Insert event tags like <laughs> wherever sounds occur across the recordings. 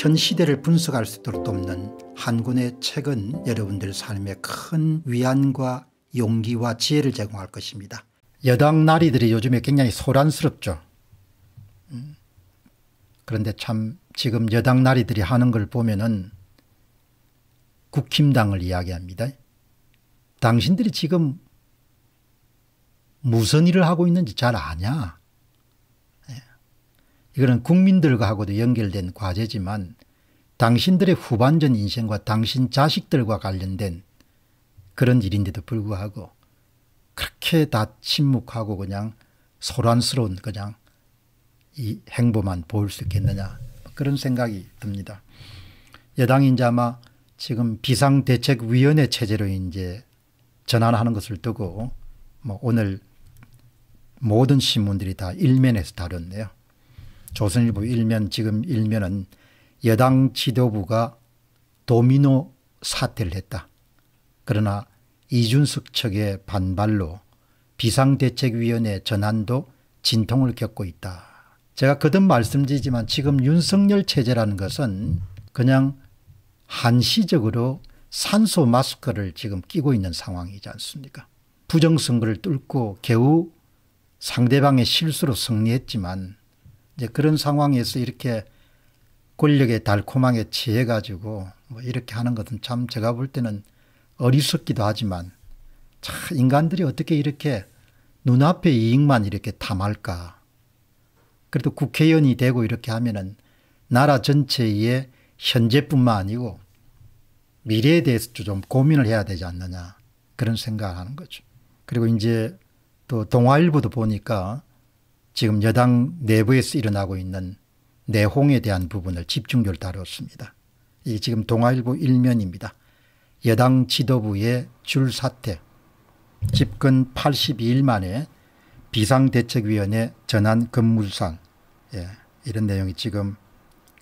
현 시대를 분석할 수 있도록 돕는 한군의 책은 여러분들 삶에 큰 위안과 용기와 지혜를 제공할 것입니다. 여당 나리들이 요즘에 굉장히 소란스럽죠. 음. 그런데 참 지금 여당 나리들이 하는 걸 보면은 국힘당을 이야기합니다. 당신들이 지금 무슨 일을 하고 있는지 잘 아냐. 이거는 국민들과 하고도 연결된 과제지만 당신들의 후반전 인생과 당신 자식들과 관련된 그런 일인데도 불구하고 그렇게 다 침묵하고 그냥 소란스러운 그냥 이 행보만 보일 수 있겠느냐 뭐 그런 생각이 듭니다. 여당이 이제 아마 지금 비상대책위원회 체제로 이제 전환하는 것을 두고 뭐 오늘 모든 신문들이 다 일면에서 다뤘네요. 조선일보 일면 지금 일면은 여당 지도부가 도미노 사퇴를 했다. 그러나 이준석 측의 반발로 비상대책위원회 전환도 진통을 겪고 있다. 제가 거듭 말씀드리지만 지금 윤석열 체제라는 것은 그냥 한시적으로 산소 마스크를 지금 끼고 있는 상황이지 않습니까 부정선거를 뚫고 겨우 상대방의 실수로 승리했지만 이제 그런 상황에서 이렇게 권력의 달콤함에 취해 가지고 뭐 이렇게 하는 것은 참 제가 볼 때는 어리석기도 하지만 참 인간들이 어떻게 이렇게 눈앞의 이익만 이렇게 탐할까. 그래도 국회의원이 되고 이렇게 하면은 나라 전체의 현재뿐만 아니고 미래에 대해서 도좀 고민을 해야 되지 않느냐 그런 생각을 하는 거죠. 그리고 이제 또 동아일보도 보니까 지금 여당 내부에서 일어나고 있는 내홍에 대한 부분을 집중적으로 다뤘습니다. 이 지금 동아일보 일면입니다. 여당 지도부의 줄사태 집권 82일 만에 비상대책위원회 전환 건물상 예, 이런 내용이 지금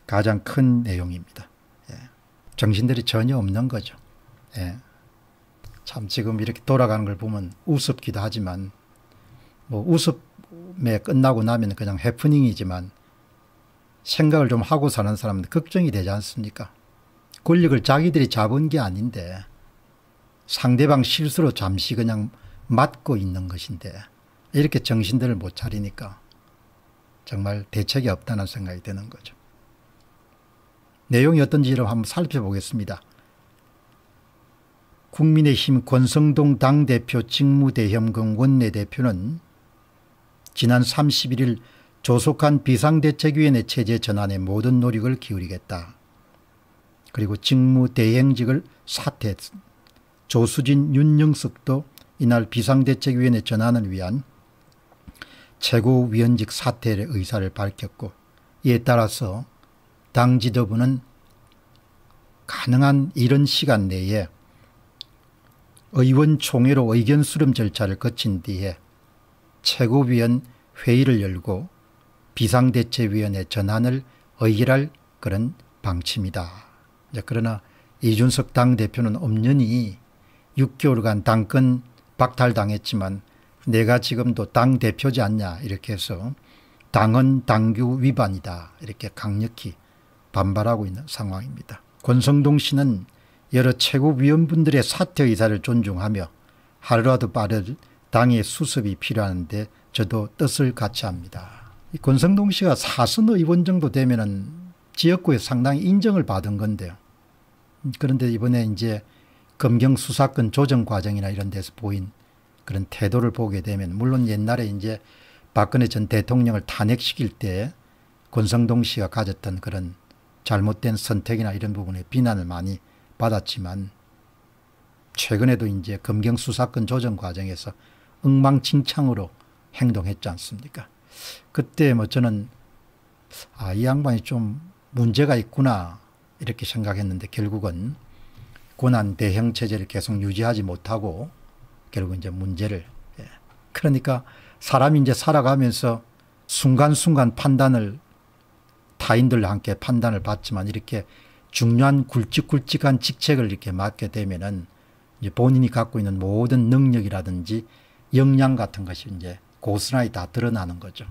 가장 큰 내용입니다. 예, 정신들이 전혀 없는 거죠. 예, 참 지금 이렇게 돌아가는 걸 보면 우습기도 하지만 뭐 우습 에 끝나고 나면 그냥 해프닝이지만 생각을 좀 하고 사는 사람은 걱정이 되지 않습니까? 권력을 자기들이 잡은 게 아닌데 상대방 실수로 잠시 그냥 맞고 있는 것인데 이렇게 정신들을 못 차리니까 정말 대책이 없다는 생각이 드는 거죠. 내용이 어떤지를 한번 살펴보겠습니다. 국민의힘 권성동 당대표 직무대행금 원내대표는 지난 31일 조속한 비상대책위원회 체제 전환에 모든 노력을 기울이겠다. 그리고 직무 대행직을 사퇴 조수진 윤영석도 이날 비상대책위원회 전환을 위한 최고위원직 사퇴의 의사를 밝혔고 이에 따라서 당 지도부는 가능한 이른 시간 내에 의원총회로 의견 수렴 절차를 거친 뒤에 최고위원 회의를 열고 비상대책위원회 전환을 의결할 그런 방침이다. 그러나 이준석 당대표는 엄연히 6개월간 당권 박탈당했지만 내가 지금도 당대표지 않냐 이렇게 해서 당헌 당규 위반이다 이렇게 강력히 반발하고 있는 상황입니다. 권성동 씨는 여러 최고위원분들의 사퇴 의사를 존중하며 하루라도 빠를 당의 수습이 필요한데 저도 뜻을 같이 합니다. 권성동 씨가 사선 의원 정도 되면은 지역구에 상당히 인정을 받은 건데요. 그런데 이번에 이제 검경 수사권 조정 과정이나 이런 데서 보인 그런 태도를 보게 되면 물론 옛날에 이제 박근혜 전 대통령을 탄핵시킬 때 권성동 씨가 가졌던 그런 잘못된 선택이나 이런 부분에 비난을 많이 받았지만 최근에도 이제 검경 수사권 조정 과정에서 엉망진창으로 행동했지 않습니까? 그때 뭐 저는 아, 이 양반이 좀 문제가 있구나 이렇게 생각했는데 결국은 고난 대형 체제를 계속 유지하지 못하고 결국 이제 문제를 예. 그러니까 사람이 이제 살아가면서 순간순간 판단을 타인들과 함께 판단을 받지만 이렇게 중요한 굵직굵직한 직책을 이렇게 맡게 되면은 이제 본인이 갖고 있는 모든 능력이라든지 역량 같은 것이 이제 고스란히 다 드러나는 거죠.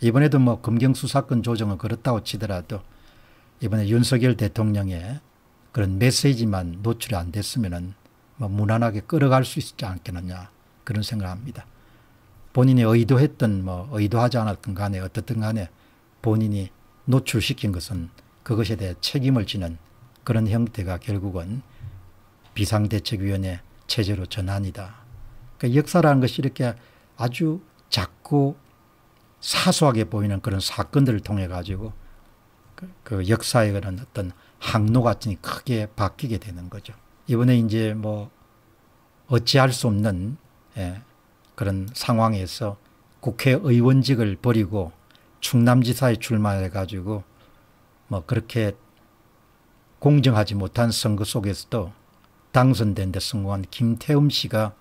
이번에도 뭐 금경수 사건 조정은 그렇다고 치더라도 이번에 윤석열 대통령의 그런 메시지만 노출이 안됐으면뭐 무난하게 끌어갈 수 있지 않겠느냐 그런 생각을 합니다. 본인이 의도했던 뭐 의도하지 않았던 간에 어떻든 간에 본인이 노출시킨 것은 그것에 대해 책임을 지는 그런 형태가 결국은 비상대책위원회 체제로 전환이다. 그 역사라는 것이 이렇게 아주 작고 사소하게 보이는 그런 사건들을 통해 가지고 그, 그 역사의 그런 어떤 항로 같은 크게 바뀌게 되는 거죠. 이번에 이제 뭐 어찌할 수 없는 예, 그런 상황에서 국회의원직을 버리고 충남지사에 출마해 가지고 뭐 그렇게 공정하지 못한 선거 속에서도 당선된 데 성공한 김태흠 씨가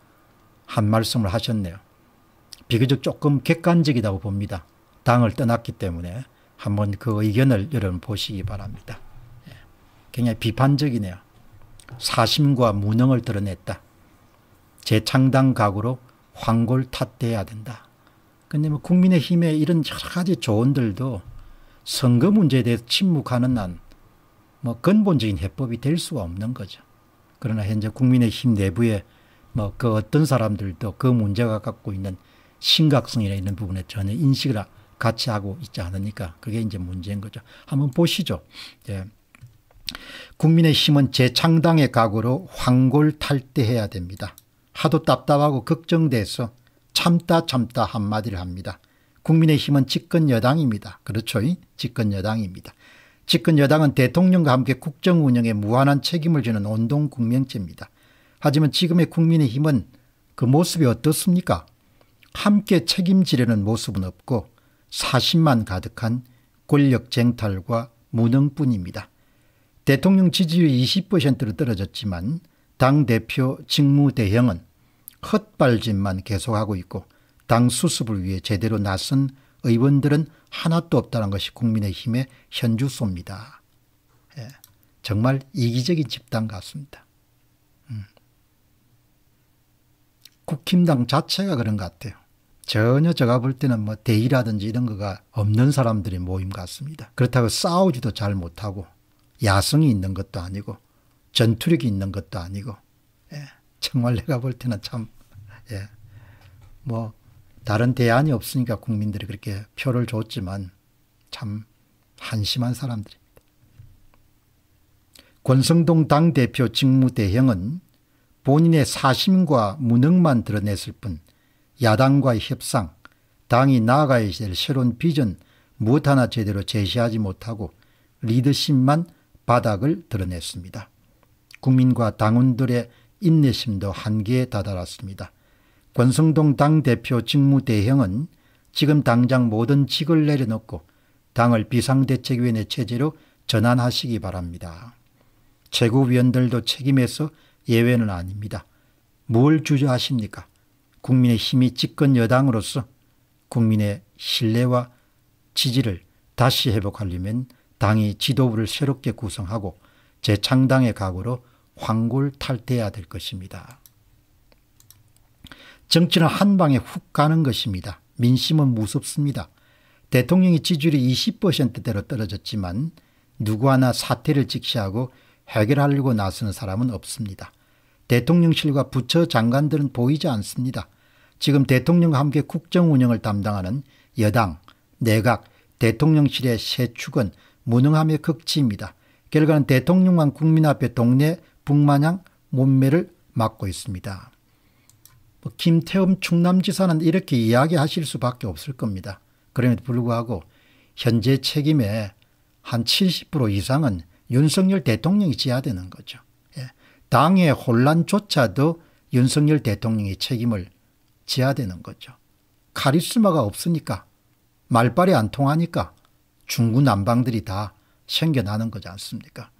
한 말씀을 하셨네요. 비교적 조금 객관적이라고 봅니다. 당을 떠났기 때문에 한번 그 의견을 여러분 보시기 바랍니다. 예. 굉장히 비판적이네요. 사심과 무능을 드러냈다. 재창당 각으로 황골 탓돼야 된다. 근데 뭐 국민의힘의 이런 여러 가지 조언들도 선거 문제에 대해서 침묵하는 한뭐 근본적인 해법이 될 수가 없는 거죠. 그러나 현재 국민의힘 내부에 뭐그 어떤 사람들도 그 문제가 갖고 있는 심각성이나 이런 부분에 전혀 인식을 같이 하고 있지 않으니까 그게 이제 문제인 거죠. 한번 보시죠. 예. 국민의힘은 재창당의 각오로 황골 탈퇴해야 됩니다. 하도 답답하고 걱정돼서 참다 참다 한마디를 합니다. 국민의힘은 집권 여당입니다. 그렇죠. 집권 여당입니다. 집권 여당은 대통령과 함께 국정 운영에 무한한 책임을 지는 온동 국명체입니다. 하지만 지금의 국민의힘은 그 모습이 어떻습니까? 함께 책임지려는 모습은 없고 사심만 가득한 권력 쟁탈과 무능뿐입니다. 대통령 지지율 20%로 떨어졌지만 당대표 직무대행은 헛발짓만 계속하고 있고 당 수습을 위해 제대로 나선 의원들은 하나도 없다는 것이 국민의힘의 현주소입니다. 예, 정말 이기적인 집단 같습니다. 국힘당 자체가 그런 것 같아요. 전혀 제가 볼 때는 뭐 대의라든지 이런 거가 없는 사람들이 모임 같습니다. 그렇다고 싸우지도 잘 못하고 야성이 있는 것도 아니고 전투력이 있는 것도 아니고 예. 정말 내가 볼 때는 참 예. 뭐 다른 대안이 없으니까 국민들이 그렇게 표를 줬지만 참 한심한 사람들입니다. 권성동 당대표 직무대행은 본인의 사심과 무능만 드러냈을 뿐 야당과의 협상, 당이 나아가야 될 새로운 비전 무엇 하나 제대로 제시하지 못하고 리더십만 바닥을 드러냈습니다. 국민과 당원들의 인내심도 한계에 다다랐습니다. 권성동 당대표 직무대행은 지금 당장 모든 직을 내려놓고 당을 비상대책위원회 체제로 전환하시기 바랍니다. 최고위원들도 책임에서 예외는 아닙니다. 뭘 주저하십니까? 국민의 힘이 집권 여당으로서 국민의 신뢰와 지지를 다시 회복하려면 당이 지도부를 새롭게 구성하고 재창당의 각오로 황골탈퇴해야 될 것입니다. 정치는 한 방에 훅 가는 것입니다. 민심은 무섭습니다. 대통령의 지지율이 20%대로 떨어졌지만 누구 하나 사태를 직시하고 해결하려고 나서는 사람은 없습니다. 대통령실과 부처 장관들은 보이지 않습니다. 지금 대통령과 함께 국정 운영을 담당하는 여당, 내각, 대통령실의 세 축은 무능함의 극치입니다. 결과는 대통령만 국민 앞에 동네 북마냥 몸매를 맡고 있습니다. 뭐 김태흠 충남지사는 이렇게 이야기하실 수밖에 없을 겁니다. 그럼에도 불구하고 현재 책임의 한 70% 이상은 윤석열 대통령이 지어야 되는 거죠. 예. 당의 혼란조차도 윤석열 대통령이 책임을 지어야 되는 거죠. 카리스마가 없으니까 말빨이 안 통하니까 중구난방들이 다 생겨나는 거지 않습니까?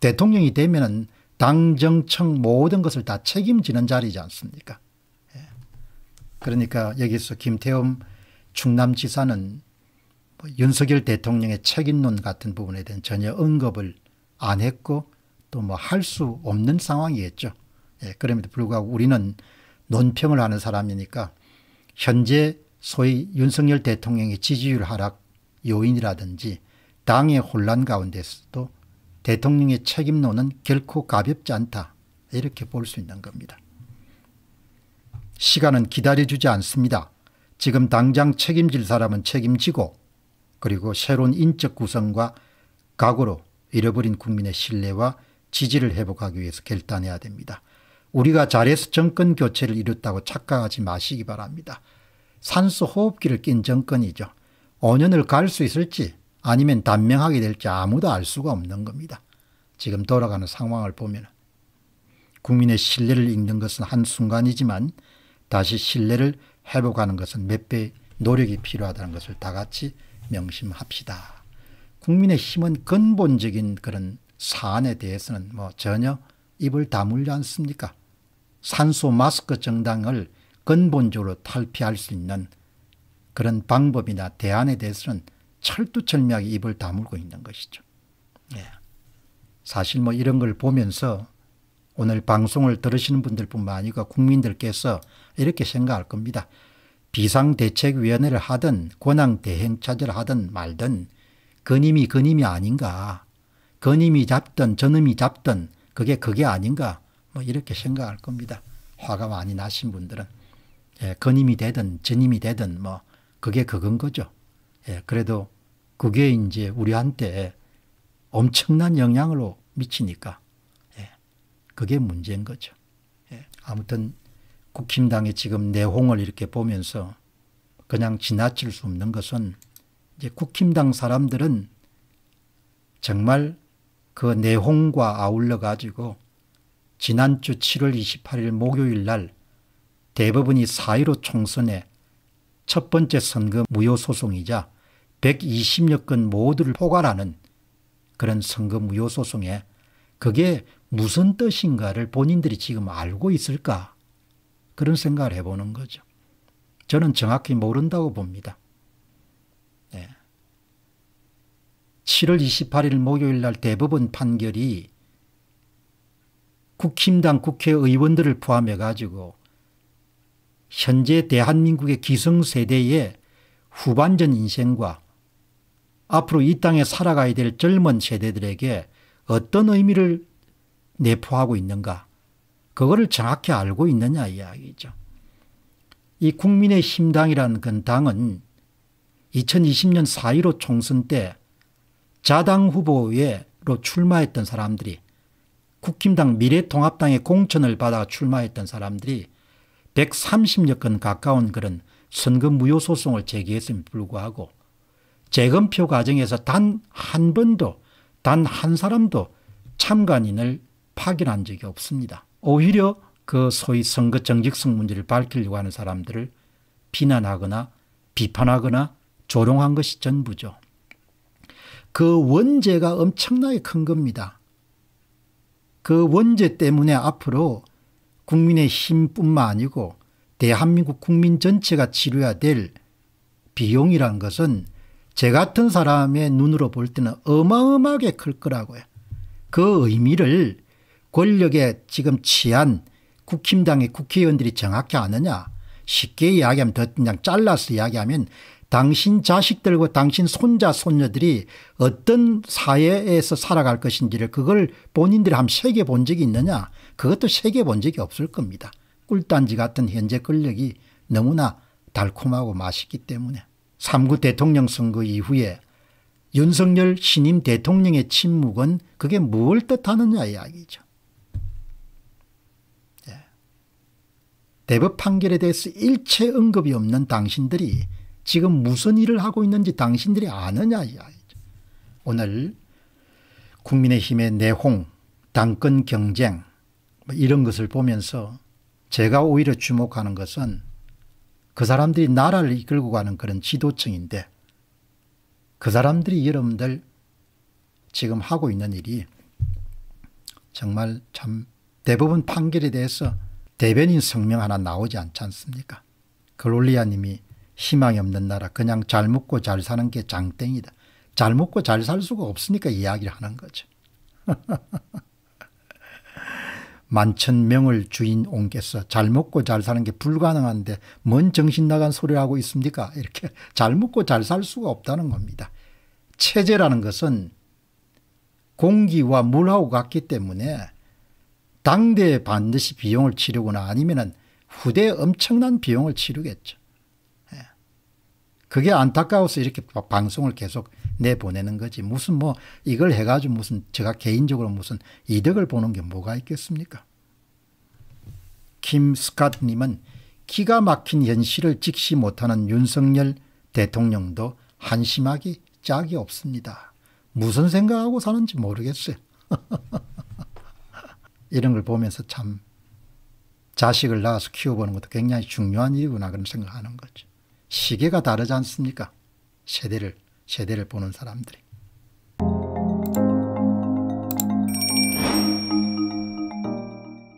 대통령이 되면은 당정청 모든 것을 다 책임지는 자리지 않습니까? 예. 그러니까 여기서 김태흠 충남지사는 뭐 윤석열 대통령의 책임론 같은 부분에 대한 전혀 언급을 안 했고 또 뭐 할 수 없는 상황이었죠. 예, 그럼에도 불구하고 우리는 논평을 하는 사람이니까 현재 소위 윤석열 대통령의 지지율 하락 요인이라든지 당의 혼란 가운데서도 대통령의 책임론은 결코 가볍지 않다 이렇게 볼 수 있는 겁니다. 시간은 기다려주지 않습니다. 지금 당장 책임질 사람은 책임지고 그리고 새로운 인적 구성과 각오로 잃어버린 국민의 신뢰와 지지를 회복하기 위해서 결단해야 됩니다. 우리가 잘해서 정권 교체를 이뤘다고 착각하지 마시기 바랍니다. 산소 호흡기를 낀 정권이죠. 5년을 갈 수 있을지 아니면 단명하게 될지 아무도 알 수가 없는 겁니다. 지금 돌아가는 상황을 보면 국민의 신뢰를 잃는 것은 한순간이지만 다시 신뢰를 회복하는 것은 몇 배의 노력이 필요하다는 것을 다 같이 명심합시다. 국민의힘은 근본적인 그런 사안에 대해서는 뭐 전혀 입을 다물지 않습니까? 산소 마스크 정당을 근본적으로 탈피할 수 있는 그런 방법이나 대안에 대해서는 철두철미하게 입을 다물고 있는 것이죠. 예. 사실 뭐 이런 걸 보면서 오늘 방송을 들으시는 분들뿐만 아니고 국민들께서 이렇게 생각할 겁니다. 비상대책위원회를 하든 권한대행차제를 하든 말든 그님이 그님이 아닌가 그님이 잡든 저놈이 잡든 그게 그게 아닌가 뭐 이렇게 생각할 겁니다. 화가 많이 나신 분들은 예, 그님이 되든 저님이 되든 뭐 그게 그건 거죠. 예, 그래도 그게 이제 우리한테 엄청난 영향으로 미치니까 예, 그게 문제인 거죠. 예, 아무튼 국힘당의 지금 내홍을 이렇게 보면서 그냥 지나칠 수 없는 것은 이제 국힘당 사람들은 정말 그 내홍과 아울러 가지고 지난주 7월 28일 목요일 날 대법원이 4.15 총선에 첫 번째 선거 무효 소송이자 120여 건 모두를 포괄하는 그런 선거 무효 소송에 그게 무슨 뜻인가를 본인들이 지금 알고 있을까 그런 생각을 해보는 거죠. 저는 정확히 모른다고 봅니다. 네. 7월 28일 목요일 날 대법원 판결이 국힘당 국회의원들을 포함해 가지고 현재 대한민국의 기성세대의 후반전 인생과 앞으로 이 땅에 살아가야 될 젊은 세대들에게 어떤 의미를 내포하고 있는가 그거를 정확히 알고 있느냐 이야기죠. 이 국민의 심당이라는 그 당은 2020년 4.15 총선 때 자당 후보로 출마했던 사람들이 국힘당 미래통합당의 공천을 받아 출마했던 사람들이 130여 건 가까운 그런 선거 무효 소송을 제기했음에 불구하고 재검표 과정에서 단 한 번도 단 한 사람도 참관인을 파견한 적이 없습니다. 오히려 그 소위 선거 정직성 문제를 밝히려고 하는 사람들을 비난하거나 비판하거나 조롱한 것이 전부죠. 그 원죄가 엄청나게 큰 겁니다. 그 원죄 때문에 앞으로 국민의 힘뿐만 아니고 대한민국 국민 전체가 치료해야 될 비용이란 것은 제 같은 사람의 눈으로 볼 때는 어마어마하게 클 거라고요. 그 의미를 권력에 지금 취한 국힘당의 국회의원들이 정확히 아느냐 쉽게 이야기하면 더 그냥 잘라서 이야기하면 당신 자식들과 당신 손자 손녀들이 어떤 사회에서 살아갈 것인지를 그걸 본인들이 한번 새겨본 적이 있느냐 그것도 새겨본 적이 없을 겁니다. 꿀단지 같은 현재 권력이 너무나 달콤하고 맛있기 때문에 3구 대통령 선거 이후에 윤석열 신임 대통령의 침묵은 그게 뭘 뜻하느냐 이야기죠. 대법 판결에 대해서 일체 언급이 없는 당신들이 지금 무슨 일을 하고 있는지 당신들이 아느냐. 오늘 국민의힘의 내홍, 당권 경쟁 뭐 이런 것을 보면서 제가 오히려 주목하는 것은 그 사람들이 나라를 이끌고 가는 그런 지도층인데 그 사람들이 여러분들 지금 하고 있는 일이 정말 참 대부분 판결에 대해서 대변인 성명 하나 나오지 않지 않습니까? 글롤리아 님이 희망이 없는 나라 그냥 잘 먹고 잘 사는 게 장땡이다. 잘 먹고 잘 살 수가 없으니까 이야기를 하는 거죠. <laughs> 만천명을 주인 옹께서 잘 먹고 잘 사는 게 불가능한데 뭔 정신 나간 소리를 하고 있습니까? 이렇게 잘 먹고 잘 살 수가 없다는 겁니다. 체제라는 것은 공기와 물하고 같기 때문에 당대에 반드시 비용을 치르거나 아니면 후대에 엄청난 비용을 치르겠죠. 예. 그게 안타까워서 이렇게 방송을 계속 내보내는 거지. 무슨 뭐 이걸 해가지고 무슨 제가 개인적으로 무슨 이득을 보는 게 뭐가 있겠습니까? 김스캇님은 기가 막힌 현실을 직시 못하는 윤석열 대통령도 한심하기 짝이 없습니다. 무슨 생각하고 사는지 모르겠어요. <laughs> 이런 걸 보면서 참 자식을 낳아서 키워보는 것도 굉장히 중요한 일이구나 그런 생각하는 거죠. 시계가 다르지 않습니까? 세대를, 세대를 보는 사람들이.